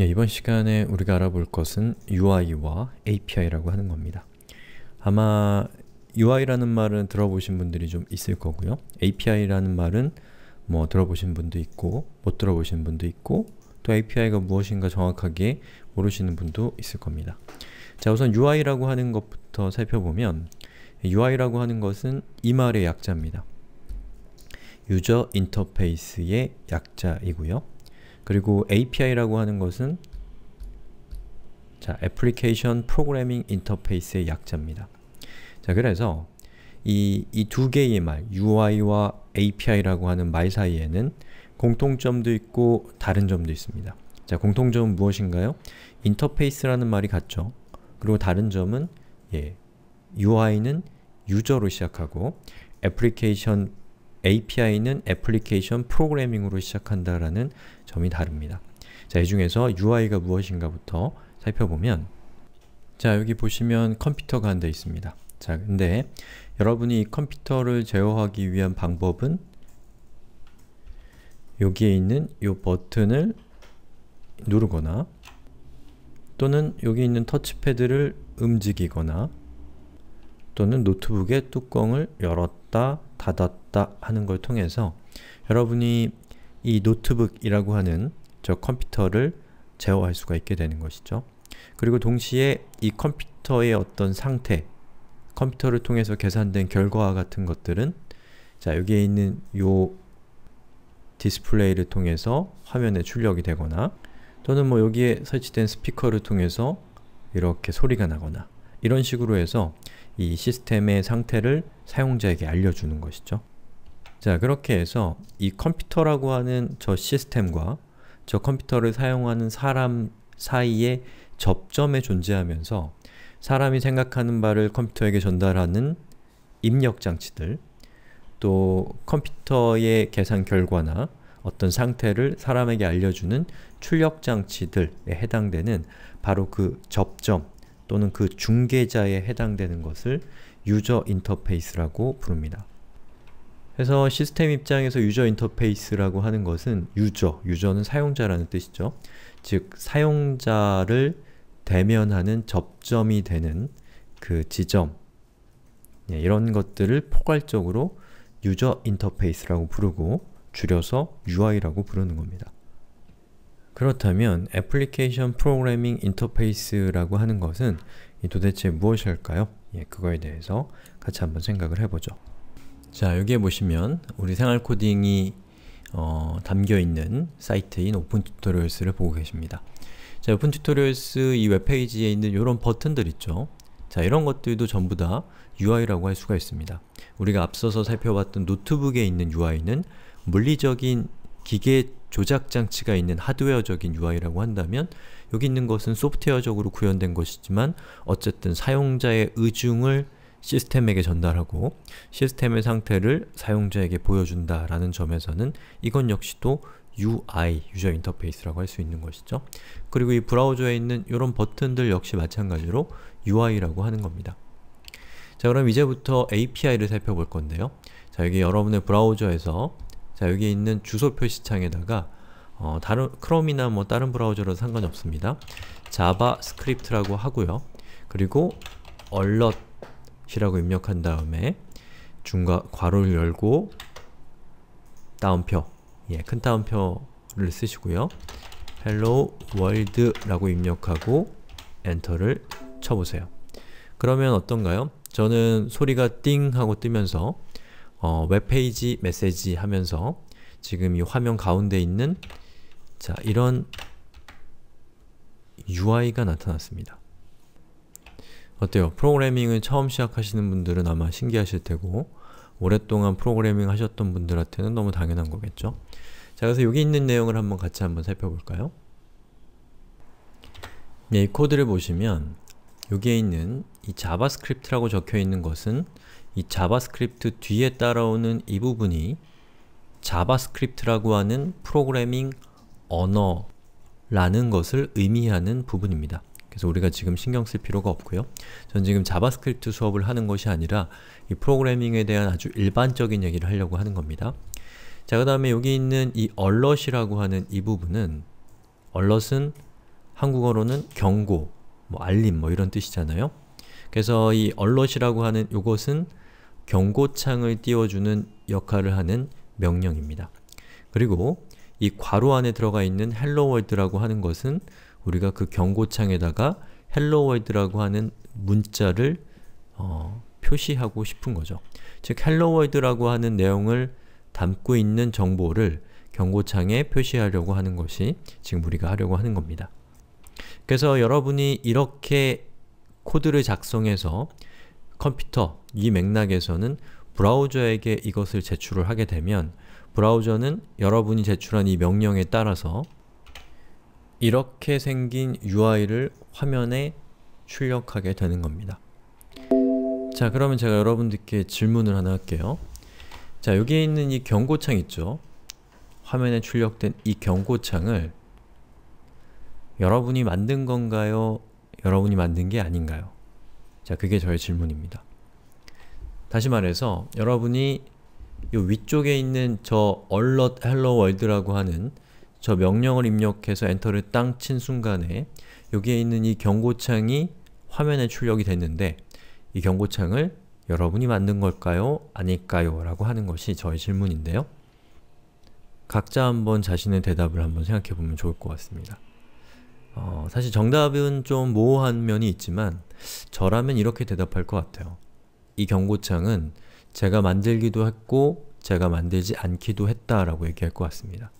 예, 이번 시간에 우리가 알아볼 것은 UI와 API라고 하는 겁니다. 아마 UI라는 말은 들어보신 분들이 좀 있을 거고요. API라는 말은 뭐 들어보신 분도 있고 못 들어보신 분도 있고 또 API가 무엇인가 정확하게 모르시는 분도 있을 겁니다. 자 우선 UI라고 하는 것부터 살펴보면 UI라고 하는 것은 이 말의 약자입니다. 유저 인터페이스의 약자이고요. 그리고 API라고 하는 것은 자, Application Programming Interface의 약자입니다. 자, 그래서 이 이 두 개의 말, UI와 API라고 하는 말 사이에는 공통점도 있고 다른 점도 있습니다. 자, 공통점은 무엇인가요? 인터페이스라는 말이 같죠. 그리고 다른 점은 예, UI는 유저로 시작하고 애플리케이션 API는 애플리케이션 프로그래밍으로 시작한다라는 점이 다릅니다. 자, 이 중에서 UI가 무엇인가부터 살펴보면 자, 여기 보시면 컴퓨터가 한 대 있습니다. 자, 근데 여러분이 이 컴퓨터를 제어하기 위한 방법은 여기에 있는 이 버튼을 누르거나 또는 여기 있는 터치패드를 움직이거나 또는 노트북의 뚜껑을 열었다 열었다, 닫았다 하는 걸 통해서 여러분이 이 노트북이라고 하는 저 컴퓨터를 제어할 수가 있게 되는 것이죠. 그리고 동시에 이 컴퓨터의 어떤 상태, 컴퓨터를 통해서 계산된 결과와 같은 것들은 자, 여기에 있는 요 디스플레이를 통해서 화면에 출력이 되거나 또는 뭐 여기에 설치된 스피커를 통해서 이렇게 소리가 나거나 이런 식으로 해서 이 시스템의 상태를 사용자에게 알려주는 것이죠. 자, 그렇게 해서 이 컴퓨터라고 하는 저 시스템과 저 컴퓨터를 사용하는 사람 사이에 접점에 존재하면서 사람이 생각하는 바를 컴퓨터에게 전달하는 입력 장치들 또 컴퓨터의 계산 결과나 어떤 상태를 사람에게 알려주는 출력 장치들에 해당되는 바로 그 접점, 또는 그 중개자에 해당되는 것을 유저 인터페이스라고 부릅니다. 그래서 시스템 입장에서 유저 인터페이스라고 하는 것은 유저, 유저는 사용자라는 뜻이죠. 즉, 사용자를 대면하는 접점이 되는 그 지점 예, 이런 것들을 포괄적으로 유저 인터페이스라고 부르고 줄여서 UI라고 부르는 겁니다. 그렇다면 애플리케이션 프로그래밍 인터페이스라고 하는 것은 도대체 무엇일까요? 예, 그거에 대해서 같이 한번 생각을 해보죠. 자, 여기에 보시면 우리 생활 코딩이 어, 담겨있는 사이트인 오픈 튜토리얼스를 보고 계십니다. 자, 오픈 튜토리얼스 이 웹페이지에 있는 이런 버튼들 있죠? 자, 이런 것들도 전부 다 UI라고 할 수가 있습니다. 우리가 앞서서 살펴봤던 노트북에 있는 UI는 물리적인 기계 조작 장치가 있는 하드웨어적인 UI라고 한다면 여기 있는 것은 소프트웨어적으로 구현된 것이지만 어쨌든 사용자의 의중을 시스템에게 전달하고 시스템의 상태를 사용자에게 보여준다라는 점에서는 이건 역시도 UI, 유저 인터페이스라고 할 수 있는 것이죠. 그리고 이 브라우저에 있는 이런 버튼들 역시 마찬가지로 UI라고 하는 겁니다. 자 그럼 이제부터 API를 살펴볼 건데요. 자 여기 여러분의 브라우저에서 자 여기 있는 주소 표시창에다가 어, 다른 크롬이나 뭐 다른 브라우저로 상관이 없습니다. 자바스크립트라고 하고요. 그리고 alert이라고 입력한 다음에 중과 괄호를 열고 따옴표 예, 큰 따옴표를 쓰시고요. hello world라고 입력하고 엔터를 쳐보세요. 그러면 어떤가요? 저는 소리가 띵 하고 뜨면서 어, 웹페이지 메시지 하면서 지금 이 화면 가운데 있는 자 이런 UI가 나타났습니다. 어때요? 프로그래밍을 처음 시작하시는 분들은 아마 신기하실 테고 오랫동안 프로그래밍 하셨던 분들한테는 너무 당연한 거겠죠? 자 그래서 여기 있는 내용을 한번 같이 한번 살펴볼까요? 네, 이 코드를 보시면 여기에 있는 이 자바스크립트라고 적혀있는 것은 이 자바스크립트 뒤에 따라오는 이 부분이 자바스크립트라고 하는 프로그래밍 언어라는 것을 의미하는 부분입니다. 그래서 우리가 지금 신경 쓸 필요가 없고요. 전 지금 자바스크립트 수업을 하는 것이 아니라 이 프로그래밍에 대한 아주 일반적인 얘기를 하려고 하는 겁니다. 자, 그 다음에 여기 있는 이 alert이라고 하는 이 부분은 alert은 한국어로는 경고, 뭐 알림 뭐 이런 뜻이잖아요. 그래서 이 alert이라고 하는 이것은 경고창을 띄워주는 역할을 하는 명령입니다. 그리고 이 괄호 안에 들어가 있는 hello w o r l d 라고 하는 것은 우리가 그 경고창에다가 hello w o r l d 라고 하는 문자를 어, 표시하고 싶은 거죠. 즉 hello w o r l d 라고 하는 내용을 담고 있는 정보를 경고창에 표시하려고 하는 것이 지금 우리가 하려고 하는 겁니다. 그래서 여러분이 이렇게 코드를 작성해서 컴퓨터 이 맥락에서는 브라우저에게 이것을 제출을 하게 되면 브라우저는 여러분이 제출한 이 명령에 따라서 이렇게 생긴 UI를 화면에 출력하게 되는 겁니다. 자 그러면 제가 여러분들께 질문을 하나 할게요. 자 여기에 있는 이 경고창 있죠? 화면에 출력된 이 경고창을 여러분이 만든 건가요? 여러분이 만든 게 아닌가요? 자, 그게 저의 질문입니다. 다시 말해서 여러분이 이 위쪽에 있는 저 alert hello world라고 하는 저 명령을 입력해서 엔터를 땅 친 순간에 여기에 있는 이 경고창이 화면에 출력이 됐는데 이 경고창을 여러분이 만든 걸까요? 아닐까요? 라고 하는 것이 저의 질문인데요. 각자 한번 자신의 대답을 한번 생각해보면 좋을 것 같습니다. 어, 사실 정답은 좀 모호한 면이 있지만 저라면 이렇게 대답할 것 같아요. 이 경고창은 제가 만들기도 했고 제가 만들지 않기도 했다라고 얘기할 것 같습니다.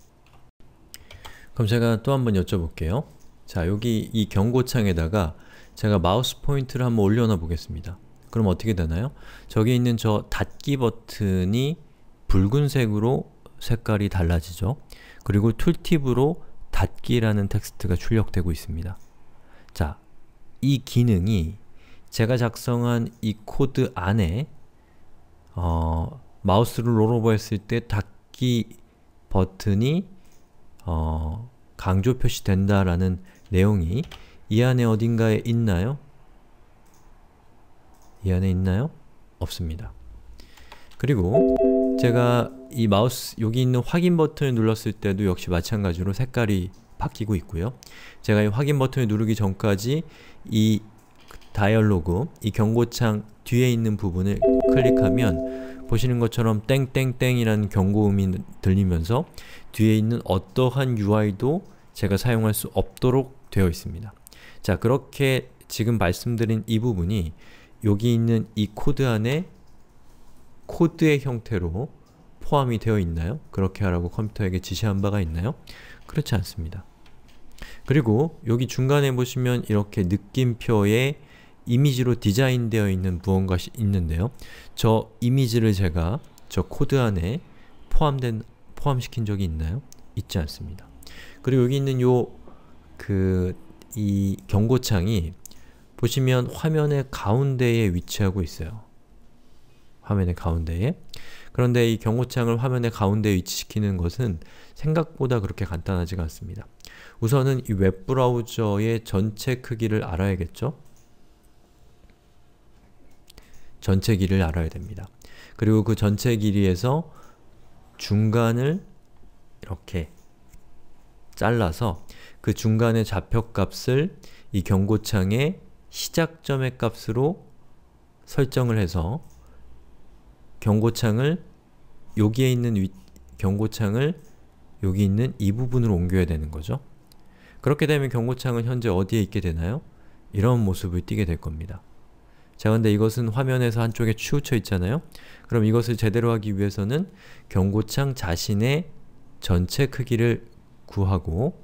그럼 제가 또 한 번 여쭤볼게요. 자, 여기 이 경고창에다가 제가 마우스 포인트를 한번 올려놔 보겠습니다. 그럼 어떻게 되나요? 저기 있는 저 닫기 버튼이 붉은색으로 색깔이 달라지죠. 그리고 툴팁으로 닫기라는 텍스트가 출력되고 있습니다. 자, 이 기능이 제가 작성한 이 코드 안에 어, 마우스를 롤오버 했을 때 닫기 버튼이 어, 강조 표시된다라는 내용이 이 안에 어딘가에 있나요? 이 안에 있나요? 없습니다. 그리고 제가 이 마우스 여기 있는 확인 버튼을 눌렀을 때도 역시 마찬가지로 색깔이 바뀌고 있고요. 제가 이 확인 버튼을 누르기 전까지 이 다이얼로그, 이 경고창 뒤에 있는 부분을 클릭하면 보시는 것처럼 땡땡땡이라는 경고음이 들리면서 뒤에 있는 어떠한 UI도 제가 사용할 수 없도록 되어 있습니다. 자, 그렇게 지금 말씀드린 이 부분이 여기 있는 이 코드 안에 코드의 형태로 포함이 되어 있나요? 그렇게 하라고 컴퓨터에게 지시한 바가 있나요? 그렇지 않습니다. 그리고 여기 중간에 보시면 이렇게 느낌표에 이미지로 디자인되어 있는 무언가 가 있는데요. 저 이미지를 제가 저 코드 안에 포함된, 포함시킨 적이 있나요? 있지 않습니다. 그리고 여기 있는 요, 그, 이 경고창이 보시면 화면의 가운데에 위치하고 있어요. 화면의 가운데에 그런데 이 경고창을 화면의 가운데 에 위치시키는 것은 생각보다 그렇게 간단하지가 않습니다. 우선은 이 웹브라우저의 전체 크기를 알아야겠죠? 전체 길이를 알아야 됩니다. 그리고 그 전체 길이에서 중간을 이렇게 잘라서 그 중간의 좌표값을 이 경고창의 시작점의 값으로 설정을 해서 경고창을 여기에 있는 위, 경고창을 여기 있는 이 부분으로 옮겨야 되는 거죠. 그렇게 되면 경고창은 현재 어디에 있게 되나요? 이런 모습을 띠게 될 겁니다. 자, 근데 이것은 화면에서 한쪽에 치우쳐 있잖아요? 그럼 이것을 제대로 하기 위해서는 경고창 자신의 전체 크기를 구하고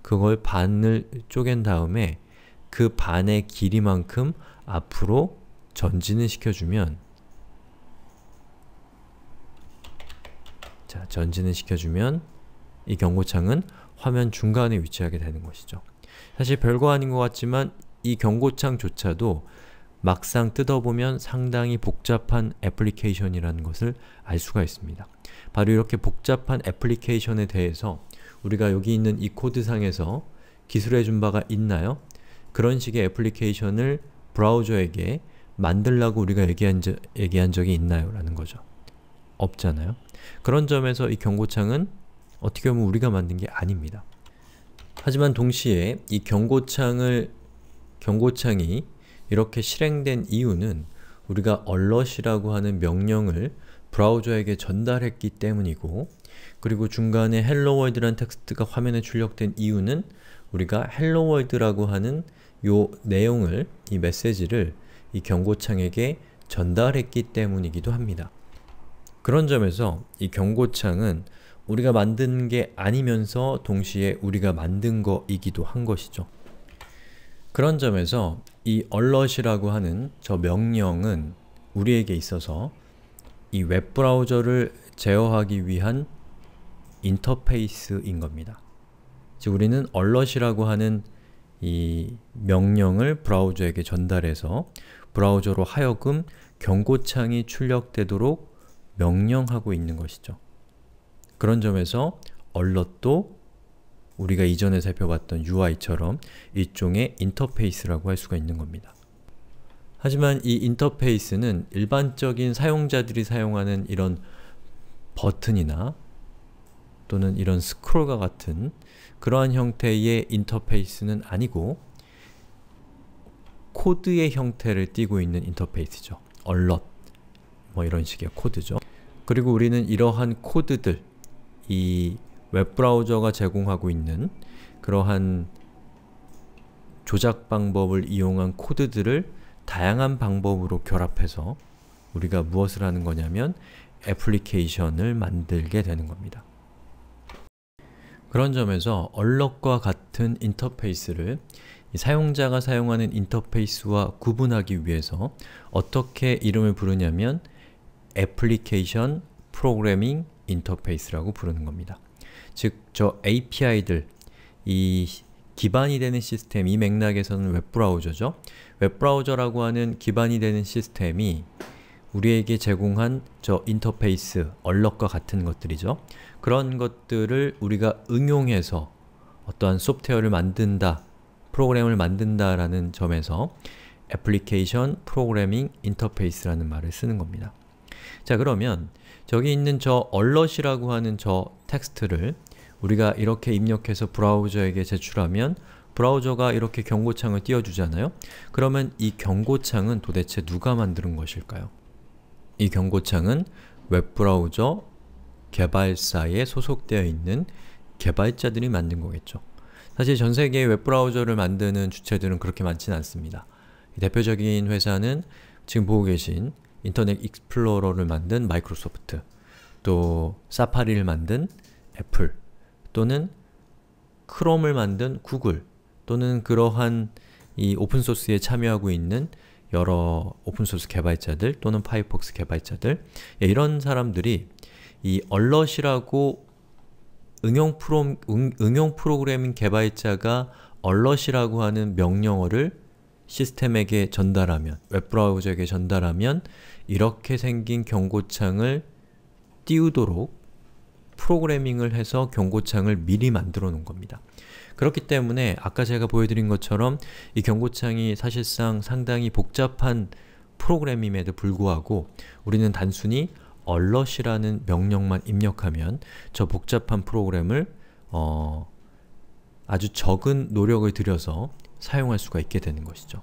그걸 반을 쪼갠 다음에 그 반의 길이만큼 앞으로 전진을 시켜주면 자, 전진을 시켜주면 이 경고창은 화면 중간에 위치하게 되는 것이죠. 사실 별거 아닌 것 같지만 이 경고창조차도 막상 뜯어보면 상당히 복잡한 애플리케이션이라는 것을 알 수가 있습니다. 바로 이렇게 복잡한 애플리케이션에 대해서 우리가 여기 있는 이 코드상에서 기술해준 바가 있나요? 그런 식의 애플리케이션을 브라우저에게 만들라고 우리가 얘기한, 저, 얘기한 적이 있나요? 라는 거죠. 없잖아요. 그런 점에서 이 경고창은 어떻게 보면 우리가 만든 게 아닙니다. 하지만 동시에 이 경고창을 경고창이 이렇게 실행된 이유는 우리가 얼럿이라고 하는 명령을 브라우저에게 전달했기 때문이고 그리고 중간에 헬로월드란 텍스트가 화면에 출력된 이유는 우리가 헬로월드라고 하는 요 내용을, 이 메시지를 이 경고창에게 전달했기 때문이기도 합니다. 그런 점에서 이 경고창은 우리가 만든 게 아니면서 동시에 우리가 만든 거이기도 한 것이죠. 그런 점에서 이 alert이라고 하는 저 명령은 우리에게 있어서 이 웹브라우저를 제어하기 위한 인터페이스인 겁니다. 즉 우리는 alert이라고 하는 이 명령을 브라우저에게 전달해서 브라우저로 하여금 경고창이 출력되도록 명령하고 있는 것이죠. 그런 점에서 a l e r t 도 우리가 이전에 살펴봤던 UI처럼 일종의 인터페이스라고 할 수가 있는 겁니다. 하지만 이 인터페이스는 일반적인 사용자들이 사용하는 이런 버튼이나 또는 이런 스크롤과 같은 그러한 형태의 인터페이스는 아니고 코드의 형태를 띠고 있는 인터페이스죠. alert 뭐 이런 식의 코드죠. 그리고 우리는 이러한 코드들, 이 웹브라우저가 제공하고 있는 그러한 조작 방법을 이용한 코드들을 다양한 방법으로 결합해서 우리가 무엇을 하는 거냐면 애플리케이션을 만들게 되는 겁니다. 그런 점에서 얼럭과 같은 인터페이스를 사용자가 사용하는 인터페이스와 구분하기 위해서 어떻게 이름을 부르냐면 애플리케이션 프로그래밍 인터페이스라고 부르는 겁니다. 즉, 저 API들, 이 기반이 되는 시스템, 이 맥락에서는 웹브라우저죠. 웹브라우저라고 하는 기반이 되는 시스템이 우리에게 제공한 저 인터페이스, 얼럭과 같은 것들이죠. 그런 것들을 우리가 응용해서 어떠한 소프트웨어를 만든다, 프로그램을 만든다라는 점에서 애플리케이션 프로그래밍 인터페이스라는 말을 쓰는 겁니다. 자 그러면 저기 있는 저 a l e r t 이라고 하는 저 텍스트를 우리가 이렇게 입력해서 브라우저에게 제출하면 브라우저가 이렇게 경고창을 띄워주잖아요? 그러면 이 경고창은 도대체 누가 만드는 것일까요? 이 경고창은 웹브라우저 개발사에 소속되어 있는 개발자들이 만든 거겠죠. 사실 전세계의 웹브라우저를 만드는 주체들은 그렇게 많지는 않습니다. 대표적인 회사는 지금 보고 계신 인터넷 익스플로러를 만든 마이크로소프트, 또 사파리를 만든 애플, 또는 크롬을 만든 구글, 또는 그러한 이 오픈소스에 참여하고 있는 여러 오픈소스 개발자들 또는 파이폭스 개발자들 예, 이런 사람들이 이 얼럿이라고 응용, 프로, 응, 용 프로그래밍 개발자가 얼럿이라고 하는 명령어를 시스템에게 전달하면, 웹브라우저에게 전달하면 이렇게 생긴 경고창을 띄우도록 프로그래밍을 해서 경고창을 미리 만들어 놓은 겁니다. 그렇기 때문에 아까 제가 보여드린 것처럼 이 경고창이 사실상 상당히 복잡한 프로그램임에도 불구하고 우리는 단순히 alert이라는 명령만 입력하면 저 복잡한 프로그램을 어, 아주 적은 노력을 들여서 사용할 수가 있게 되는 것이죠.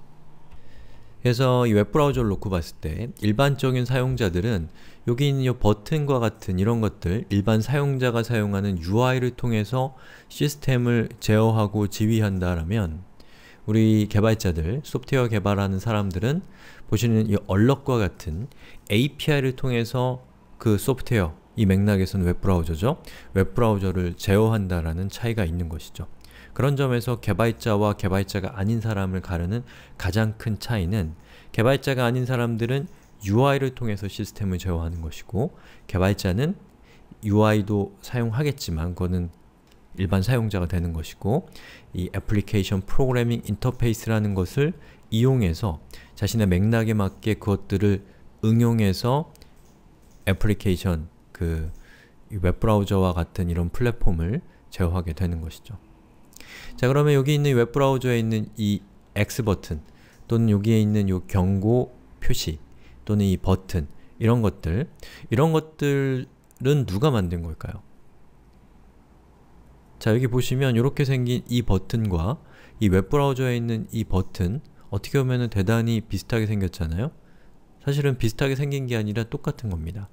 그래서 이 웹브라우저를 놓고 봤을 때 일반적인 사용자들은 여기 있는 이 버튼과 같은 이런 것들 일반 사용자가 사용하는 UI를 통해서 시스템을 제어하고 지휘한다라면 우리 개발자들, 소프트웨어 개발하는 사람들은 보시는 이 얼럭과 같은 API를 통해서 그 소프트웨어, 이 맥락에서는 웹브라우저죠. 웹브라우저를 제어한다라는 차이가 있는 것이죠. 그런 점에서 개발자와 개발자가 아닌 사람을 가르는 가장 큰 차이는 개발자가 아닌 사람들은 UI를 통해서 시스템을 제어하는 것이고 개발자는 UI도 사용하겠지만 그거는 일반 사용자가 되는 것이고 이 애플리케이션 프로그래밍 인터페이스라는 것을 이용해서 자신의 맥락에 맞게 그것들을 응용해서 애플리케이션, 그 웹브라우저와 같은 이런 플랫폼을 제어하게 되는 것이죠. 자 그러면 여기 있는 웹브라우저에 있는 이 X 버튼 또는 여기에 있는 요 경고 표시 또는 이 버튼 이런 것들 이런 것들은 누가 만든 걸까요? 자 여기 보시면 이렇게 생긴 이 버튼과 이 웹브라우저에 있는 이 버튼 어떻게 보면 대단히 비슷하게 생겼잖아요? 사실은 비슷하게 생긴 게 아니라 똑같은 겁니다.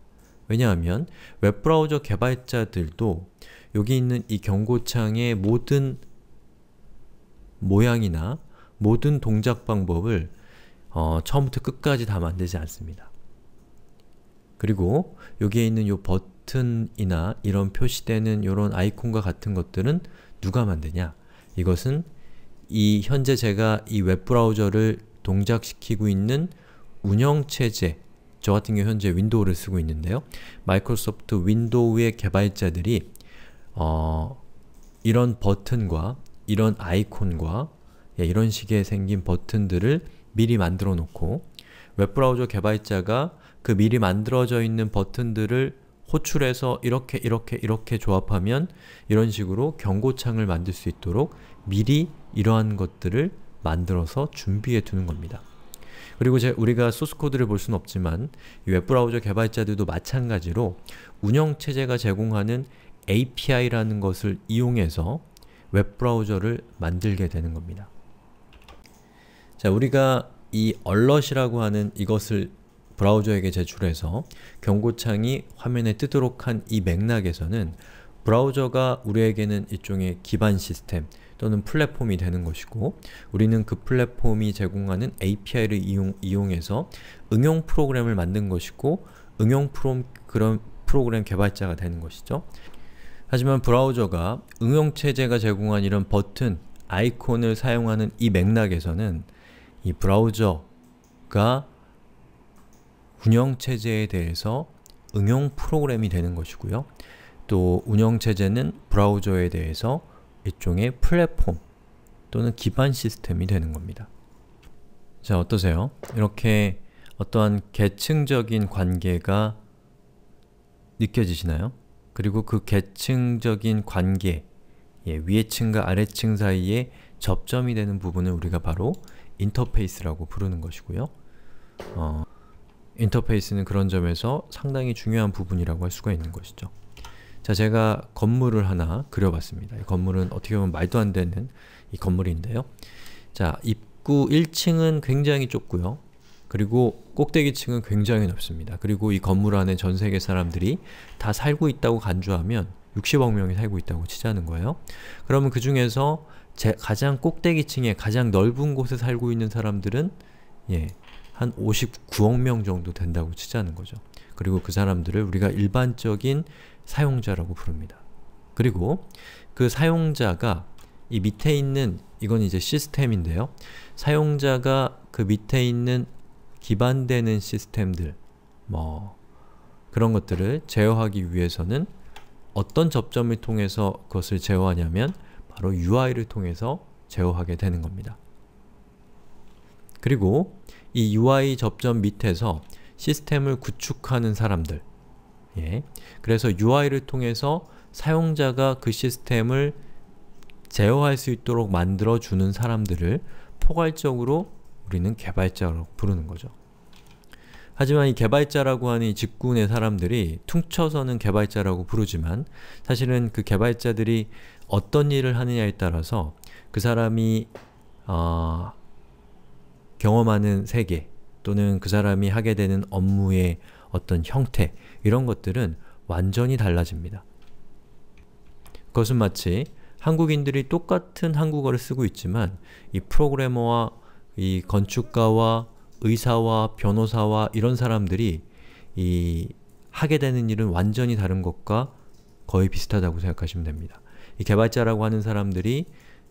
왜냐하면 웹브라우저 개발자들도 여기 있는 이 경고창의 모든 모양이나 모든 동작 방법을 어, 처음부터 끝까지 다 만들지 않습니다. 그리고 여기에 있는 요 버튼이나 이런 표시되는 요런 아이콘과 같은 것들은 누가 만드냐? 이것은 이 현재 제가 이 웹브라우저를 동작시키고 있는 운영체제 저 같은 경우 현재 윈도우를 쓰고 있는데요. 마이크로소프트 윈도우의 개발자들이 어, 이런 버튼과 이런 아이콘과 예, 이런 식의 생긴 버튼들을 미리 만들어 놓고 웹브라우저 개발자가 그 미리 만들어져 있는 버튼들을 호출해서 이렇게 이렇게 이렇게 조합하면 이런 식으로 경고창을 만들 수 있도록 미리 이러한 것들을 만들어서 준비해 두는 겁니다. 그리고 우리가 소스코드를 볼 수는 없지만 웹브라우저 개발자들도 마찬가지로 운영체제가 제공하는 API라는 것을 이용해서 웹브라우저를 만들게 되는 겁니다. 자, 우리가 이 alert이라고 하는 이것을 브라우저에게 제출해서 경고창이 화면에 뜨도록 한 이 맥락에서는 브라우저가 우리에게는 일종의 기반 시스템 또는 플랫폼이 되는 것이고 우리는 그 플랫폼이 제공하는 API를 이용, 이용해서 응용 프로그램을 만든 것이고 응용 프로, 그런 프로그램 개발자가 되는 것이죠. 하지만 브라우저가 응용체제가 제공한 이런 버튼, 아이콘을 사용하는 이 맥락에서는 이 브라우저가 운영체제에 대해서 응용 프로그램이 되는 것이고요. 또 운영체제는 브라우저에 대해서 일종의 플랫폼 또는 기반 시스템이 되는 겁니다. 자, 어떠세요? 이렇게 어떠한 계층적인 관계가 느껴지시나요? 그리고 그 계층적인 관계, 예, 위에층과 아래층 사이에 접점이 되는 부분을 우리가 바로 인터페이스라고 부르는 것이고요. 어, 인터페이스는 그런 점에서 상당히 중요한 부분이라고 할 수가 있는 것이죠. 자, 제가 건물을 하나 그려봤습니다. 이 건물은 어떻게 보면 말도 안 되는 이 건물인데요. 자, 입구 1층은 굉장히 좁고요. 그리고 꼭대기층은 굉장히 높습니다. 그리고 이 건물 안에 전 세계 사람들이 다 살고 있다고 간주하면 60억 명이 살고 있다고 치자는 거예요. 그러면 그 중에서 가장 꼭대기층에 가장 넓은 곳에 살고 있는 사람들은 예, 한 59억 명 정도 된다고 치자는 거죠. 그리고 그 사람들을 우리가 일반적인 사용자라고 부릅니다. 그리고 그 사용자가 이 밑에 있는 이건 이제 시스템인데요. 사용자가 그 밑에 있는 기반되는 시스템들 뭐 그런 것들을 제어하기 위해서는 어떤 접점을 통해서 그것을 제어하냐면 바로 UI를 통해서 제어하게 되는 겁니다. 그리고 이 UI 접점 밑에서 시스템을 구축하는 사람들 예. 그래서 UI를 통해서 사용자가 그 시스템을 제어할 수 있도록 만들어주는 사람들을 포괄적으로 우리는 개발자로 부르는 거죠. 하지만 이 개발자라고 하는 이 직군의 사람들이 퉁쳐서는 개발자라고 부르지만 사실은 그 개발자들이 어떤 일을 하느냐에 따라서 그 사람이 어, 경험하는 세계 또는 그 사람이 하게 되는 업무의 어떤 형태 이런 것들은 완전히 달라집니다. 그것은 마치 한국인들이 똑같은 한국어를 쓰고 있지만 이 프로그래머와 이 건축가와 의사와 변호사와 이런 사람들이 이 하게 되는 일은 완전히 다른 것과 거의 비슷하다고 생각하시면 됩니다. 이 개발자라고 하는 사람들이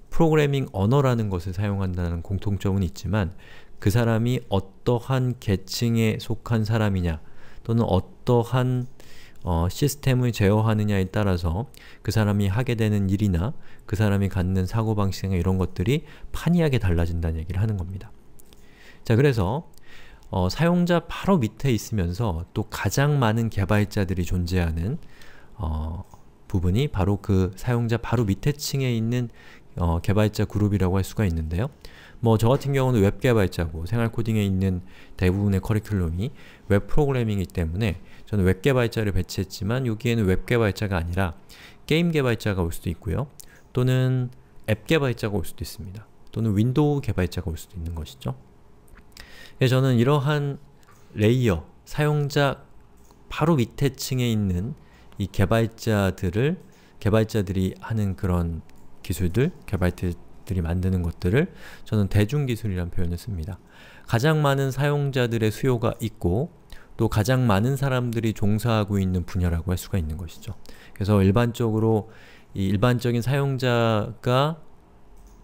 프로그래밍 언어라는 것을 사용한다는 공통점은 있지만 그 사람이 어떠한 계층에 속한 사람이냐 또는 어떠한 어, 시스템을 제어하느냐에 따라서 그 사람이 하게 되는 일이나 그 사람이 갖는 사고방식이나 이런 것들이 판이하게 달라진다는 얘기를 하는 겁니다. 자 그래서 어, 사용자 바로 밑에 있으면서 또 가장 많은 개발자들이 존재하는 어, 부분이 바로 그 사용자 바로 밑에 층에 있는 어, 개발자 그룹이라고 할 수가 있는데요. 뭐저 같은 경우는 웹 개발자고 생활 코딩에 있는 대부분의 커리큘럼이 웹 프로그래밍이기 때문에 저는 웹 개발자를 배치했지만 여기에는 웹 개발자가 아니라 게임 개발자가 올 수도 있고요. 또는 앱 개발자가 올 수도 있습니다. 또는 윈도우 개발자가 올 수도 있는 것이죠. 그래서 저는 이러한 레이어, 사용자 바로 밑에 층에 있는 이 개발자들을 개발자들이 하는 그런 기술들, 개발자들 기업들이 만드는 것들을 저는 대중기술이란 표현을 씁니다. 가장 많은 사용자들의 수요가 있고 또 가장 많은 사람들이 종사하고 있는 분야라고 할 수가 있는 것이죠. 그래서 일반적으로 이 일반적인 사용자가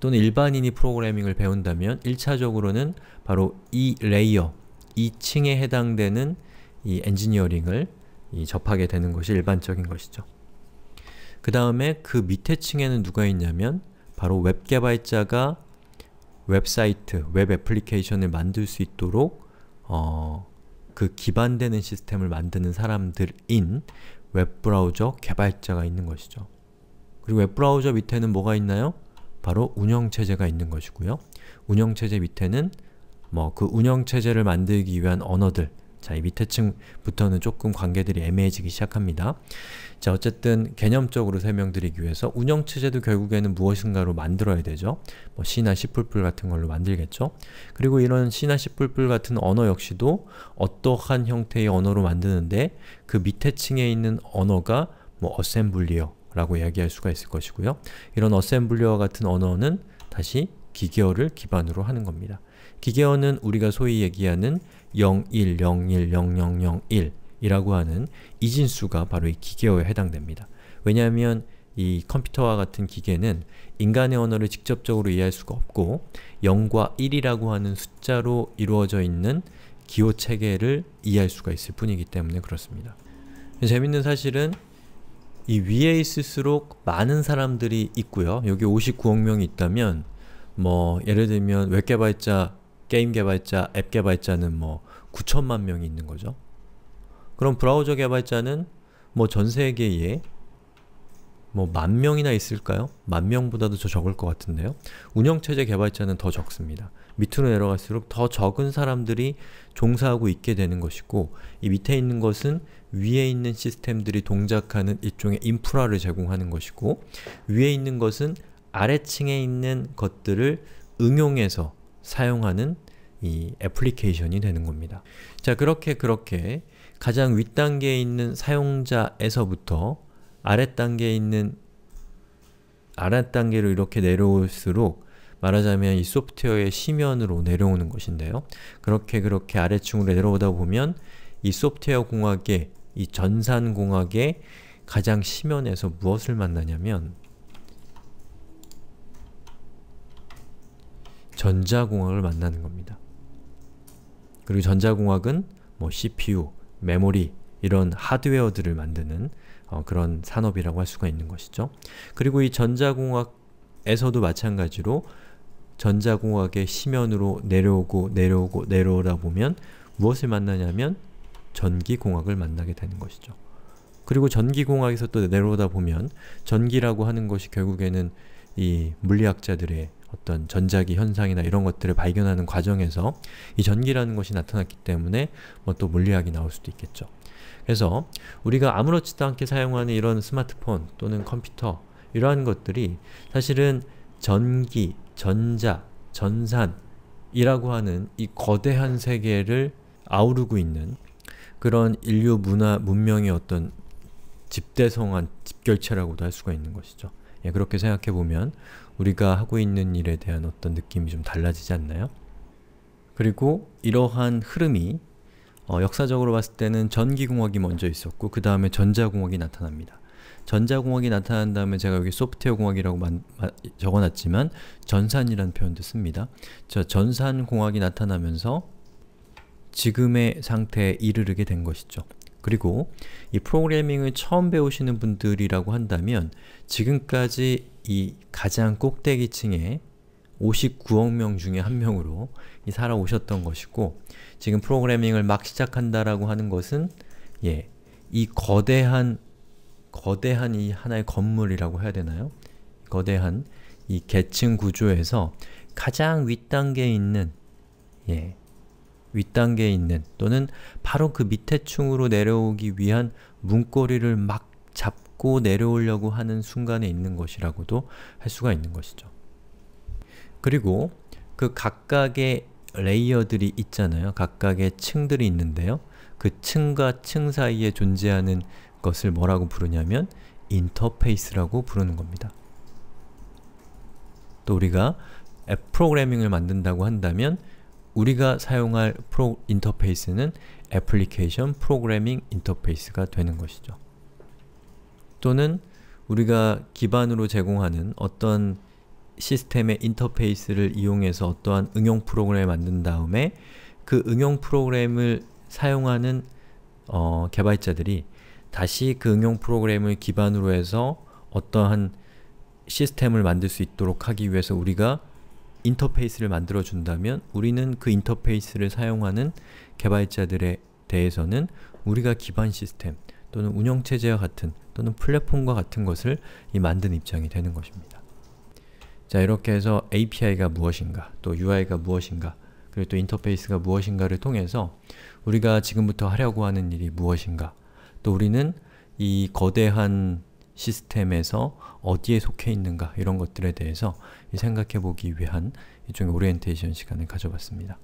또는 일반인이 프로그래밍을 배운다면 1차적으로는 바로 이 레이어, 2층에 해당되는 이 엔지니어링을 이 접하게 되는 것이 일반적인 것이죠. 그 다음에 그 밑에 층에는 누가 있냐면 바로 웹 개발자가 웹사이트, 웹 애플리케이션을 만들 수 있도록 어, 그 기반되는 시스템을 만드는 사람들인 웹브라우저 개발자가 있는 것이죠. 그리고 웹브라우저 밑에는 뭐가 있나요? 바로 운영체제가 있는 것이고요. 운영체제 밑에는 뭐 그 운영체제를 만들기 위한 언어들, 자, 이 밑에 층부터는 조금 관계들이 애매해지기 시작합니다. 자, 어쨌든 개념적으로 설명드리기 위해서 운영체제도 결국에는 무엇인가로 만들어야 되죠. 뭐 C나 C++ 같은 걸로 만들겠죠. 그리고 이런 C나 C++ 같은 언어 역시도 어떠한 형태의 언어로 만드는데 그 밑에 층에 있는 언어가 뭐 어셈블리어 라고 이야기할 수가 있을 것이고요. 이런 어셈블리어 같은 언어는 다시 기계어를 기반으로 하는 겁니다. 기계어는 우리가 소위 얘기하는 01010001 이라고 하는 이진수가 바로 이 기계어에 해당됩니다. 왜냐하면 이 컴퓨터와 같은 기계는 인간의 언어를 직접적으로 이해할 수가 없고 0과 1이라고 하는 숫자로 이루어져 있는 기호 체계를 이해할 수가 있을 뿐이기 때문에 그렇습니다. 재밌는 사실은 이 위에 있을수록 많은 사람들이 있고요. 여기 59억 명이 있다면 뭐 예를 들면 웹개발자 게임 개발자, 앱 개발자는 뭐 9천만 명이 있는 거죠. 그럼 브라우저 개발자는 뭐 전 세계에 뭐 만 명이나 있을까요? 만 명보다도 더 적을 것 같은데요. 운영체제 개발자는 더 적습니다. 밑으로 내려갈수록 더 적은 사람들이 종사하고 있게 되는 것이고 이 밑에 있는 것은 위에 있는 시스템들이 동작하는 일종의 인프라를 제공하는 것이고 위에 있는 것은 아래층에 있는 것들을 응용해서 사용하는 이 애플리케이션이 되는 겁니다. 자, 그렇게 그렇게 가장 윗단계에 있는 사용자에서부터 아랫단계에 있는 아랫단계로 이렇게 내려올수록 말하자면 이 소프트웨어의 심연으로 내려오는 것인데요. 그렇게 그렇게 아래층으로 내려오다 보면 이 소프트웨어 공학의 이 전산 공학의 가장 심연에서 무엇을 만나냐면 전자공학을 만나는 겁니다. 그리고 전자공학은 뭐 CPU, 메모리 이런 하드웨어들을 만드는 어, 그런 산업이라고 할 수가 있는 것이죠. 그리고 이 전자공학에서도 마찬가지로 전자공학의 심연으로 내려오고 내려오고 내려오다 보면 무엇을 만나냐면 전기공학을 만나게 되는 것이죠. 그리고 전기공학에서 또 내려오다 보면 전기라고 하는 것이 결국에는 이 물리학자들의 어떤 전자기 현상이나 이런 것들을 발견하는 과정에서 이 전기라는 것이 나타났기 때문에 뭐 또 물리학이 나올 수도 있겠죠. 그래서 우리가 아무렇지도 않게 사용하는 이런 스마트폰 또는 컴퓨터 이러한 것들이 사실은 전기, 전자, 전산이라고 하는 이 거대한 세계를 아우르고 있는 그런 인류 문화, 문명의 어떤 집대성한 집결체라고도 할 수가 있는 것이죠. 예, 그렇게 생각해보면 우리가 하고 있는 일에 대한 어떤 느낌이 좀 달라지지 않나요? 그리고 이러한 흐름이 어, 역사적으로 봤을 때는 전기공학이 먼저 있었고 그 다음에 전자공학이 나타납니다. 전자공학이 나타난 다음에 제가 여기 소프트웨어 공학이라고 적어놨지만 전산이라는 표현도 씁니다. 자, 전산공학이 나타나면서 지금의 상태에 이르르게 된 것이죠. 그리고 이 프로그래밍을 처음 배우시는 분들이라고 한다면 지금까지 이 가장 꼭대기층에 59억 명 중에 한 명으로 살아오셨던 것이고 지금 프로그래밍을 막 시작한다라고 하는 것은 예, 이 거대한 거대한 이 하나의 건물이라고 해야 되나요? 거대한 이 계층 구조에서 가장 윗단계에 있는 예, 윗단계에 있는 또는 바로 그 밑에 층으로 내려오기 위한 문고리를 막 잡고 내려오려고 하는 순간에 있는 것이라고도 할 수가 있는 것이죠. 그리고 그 각각의 레이어들이 있잖아요. 각각의 층들이 있는데요. 그 층과 층 사이에 존재하는 것을 뭐라고 부르냐면 인터페이스라고 부르는 겁니다. 또 우리가 앱 프로그래밍을 만든다고 한다면 우리가 사용할 프로 인터페이스는 애플리케이션 프로그래밍 인터페이스가 되는 것이죠. 또는 우리가 기반으로 제공하는 어떤 시스템의 인터페이스를 이용해서 어떠한 응용 프로그램을 만든 다음에 그 응용 프로그램을 사용하는 어, 개발자들이 다시 그 응용 프로그램을 기반으로 해서 어떠한 시스템을 만들 수 있도록 하기 위해서 우리가 인터페이스를 만들어 준다면 우리는 그 인터페이스를 사용하는 개발자들에 대해서는 우리가 기반 시스템 또는 운영체제와 같은 또는 플랫폼과 같은 것을 이 만든 입장이 되는 것입니다. 자 이렇게 해서 API가 무엇인가, 또 UI가 무엇인가, 그리고 또 인터페이스가 무엇인가를 통해서 우리가 지금부터 하려고 하는 일이 무엇인가 또 우리는 이 거대한 시스템에서 어디에 속해 있는가 이런 것들에 대해서 생각해보기 위한 일종의 오리엔테이션 시간을 가져봤습니다.